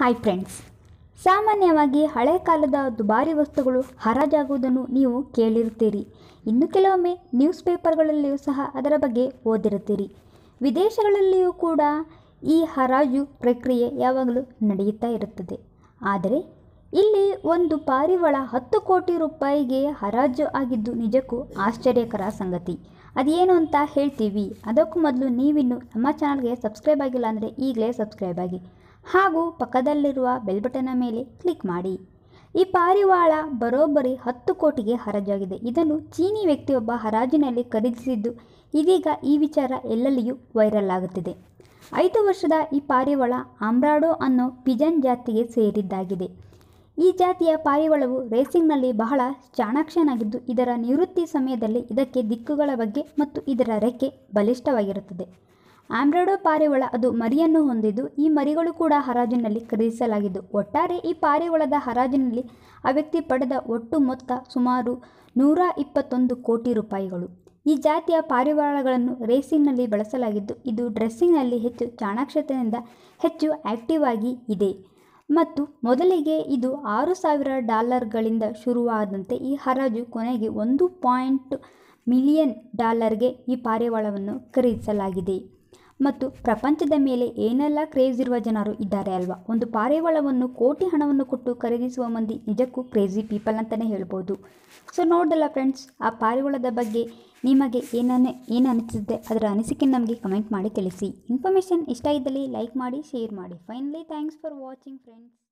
hi friends ಸಾಮಾನ್ಯವಾಗಿ ಹಳೆ ಕಾಲದ ದುಬಾರಿ ವಸ್ತುಗಳು ಹರಾಜಾಗುವುದನ್ನು ನೀವು ಕೇಳಿರುತ್ತೀರಿ ಇನ್ನು ಕೆಲವೊಮ್ಮೆ ನ್ಯೂಸ್ ಪೇಪರ್ಗಳಲ್ಲಿಯೂ ಸಹ ಅದರ ಬಗ್ಗೆ ಓದಿರುತ್ತೀರಿ ವಿದೇಶಗಳಲ್ಲಿಯೂ ಕೂಡ ಈ ಹರಾಜು ಪ್ರಕ್ರಿಯೆ ಯಾವಾಗಲೂ ನಡೆಯುತ್ತಾ ಇರುತ್ತದೆ ಆದರೆ ಇಲ್ಲಿ ಒಂದು ಪಾರಿವಾಳ ಹತ್ತು ಕೋಟಿ ರೂಪಾಯಿಗೆ ಹರಾಜು ಆಗಿದ್ದು ನಿಜಕ್ಕೂ ಆಶ್ಚರ್ಯಕರ ಸಂಗತಿ ಅದೇನು ಅಂತ ಹೇಳ್ತೀವಿ ಅದಕ್ಕೂ ಮೊದಲು ನೀವಿನ್ನು ನಮ್ಮ ಚಾನಲ್ಗೆ ಸಬ್ಸ್ಕ್ರೈಬ್ ಆಗಿಲ್ಲ ಅಂದರೆ ಈಗಲೇ ಸಬ್ಸ್ಕ್ರೈಬ್ ಆಗಿ ಹಾಗೂ ಪಕ್ಕದಲ್ಲಿರುವ ಬೆಲ್ ಮೇಲೆ ಕ್ಲಿಕ್ ಮಾಡಿ ಈ ಪಾರಿವಾಳ ಬರೋಬ್ಬರಿ ಹತ್ತು ಕೋಟಿಗೆ ಹರಾಜಾಗಿದೆ ಇದನ್ನು ಚೀನಿ ವ್ಯಕ್ತಿಯೊಬ್ಬ ಹರಾಜಿನಲ್ಲಿ ಖರೀದಿಸಿದ್ದು ಇದೀಗ ಈ ವಿಚಾರ ಎಲ್ಲೆಲ್ಲಿಯೂ ವೈರಲ್ ಆಗುತ್ತಿದೆ ಐದು ವರ್ಷದ ಈ ಪಾರಿವಾಳ ಆಮ್ರಾಡೋ ಅನ್ನೋ ಪಿಜನ್ ಜಾತಿಗೆ ಸೇರಿದ್ದಾಗಿದೆ ಈ ಜಾತಿಯ ಪಾರಿವಾಳವು ರೇಸಿಂಗ್ನಲ್ಲಿ ಬಹಳ ಚಾಣಾಕ್ಷನಾಗಿದ್ದು ಇದರ ನಿವೃತ್ತಿ ಸಮಯದಲ್ಲಿ ಇದಕ್ಕೆ ದಿಕ್ಕುಗಳ ಬಗ್ಗೆ ಮತ್ತು ಇದರ ರೆಕ್ಕೆ ಬಲಿಷ್ಠವಾಗಿರುತ್ತದೆ ಆಂಬ್ರಾಡೋ ಪಾರಿವಾಳ ಅದು ಮರಿಯನ್ನು ಹೊಂದಿದ್ದು ಈ ಮರಿಗಳು ಕೂಡ ಹರಾಜಿನಲ್ಲಿ ಖರೀದಿಸಲಾಗಿದ್ದು ಒಟ್ಟಾರೆ ಈ ಪಾರಿವಾಳದ ಹರಾಜಿನಲ್ಲಿ ಆ ವ್ಯಕ್ತಿ ಪಡೆದ ಒಟ್ಟು ಮೊತ್ತ ಸುಮಾರು ನೂರ ಇಪ್ಪತ್ತೊಂದು ಕೋಟಿ ರೂಪಾಯಿಗಳು ಈ ಜಾತಿಯ ಪಾರಿವಾಳಗಳನ್ನು ರೇಸಿಂಗ್ನಲ್ಲಿ ಬಳಸಲಾಗಿದ್ದು ಇದು ಡ್ರೆಸ್ಸಿಂಗ್ನಲ್ಲಿ ಹೆಚ್ಚು ಚಾಣಾಕ್ಷತೆಯಿಂದ ಹೆಚ್ಚು ಆಕ್ಟಿವ್ ಆಗಿ ಇದೆ ಮತ್ತು ಮೊದಲಿಗೆ ಇದು ಆರು ಸಾವಿರ ಡಾಲರ್ಗಳಿಂದ ಶುರುವಾದಂತೆ ಈ ಹರಾಜು ಕೊನೆಗೆ ಒಂದು ಪಾಯಿಂಟ್ ಮಿಲಿಯನ್ ಡಾಲರ್ಗೆ ಈ ಪಾರಿವಾಳವನ್ನು ಖರೀದಿಸಲಾಗಿದೆ ಮತ್ತು ಪ್ರಪಂಚದ ಮೇಲೆ ಏನೆಲ್ಲ ಕ್ರೇಜ್ ಇರುವ ಜನರು ಇದ್ದಾರೆ ಅಲ್ವಾ ಒಂದು ಪಾರಿವಾಳವನ್ನು ಕೋಟಿ ಹಣವನ್ನು ಕೊಟ್ಟು ಖರೀದಿಸುವ ಮಂದಿ ನಿಜಕ್ಕೂ ಕ್ರೇಜಿ ಪೀಪಲ್ ಅಂತಲೇ ಹೇಳ್ಬೋದು ಸೊ ನೋಡ್ದಲ್ಲ ಫ್ರೆಂಡ್ಸ್ ಆ ಪಾರಿವಾಳದ ಬಗ್ಗೆ ನಿಮಗೆ ಏನನ್ನು ಏನು ಅನಿಸುತ್ತೆ ಅದರ ಅನಿಸಿಕೆ ನಮಗೆ ಕಮೆಂಟ್ ಮಾಡಿ ತಿಳಿಸಿ ಇನ್ಫಾರ್ಮೇಷನ್ ಇಷ್ಟ ಇದ್ದಲ್ಲಿ ಲೈಕ್ ಮಾಡಿ ಶೇರ್ ಮಾಡಿ finally thanks for watching friends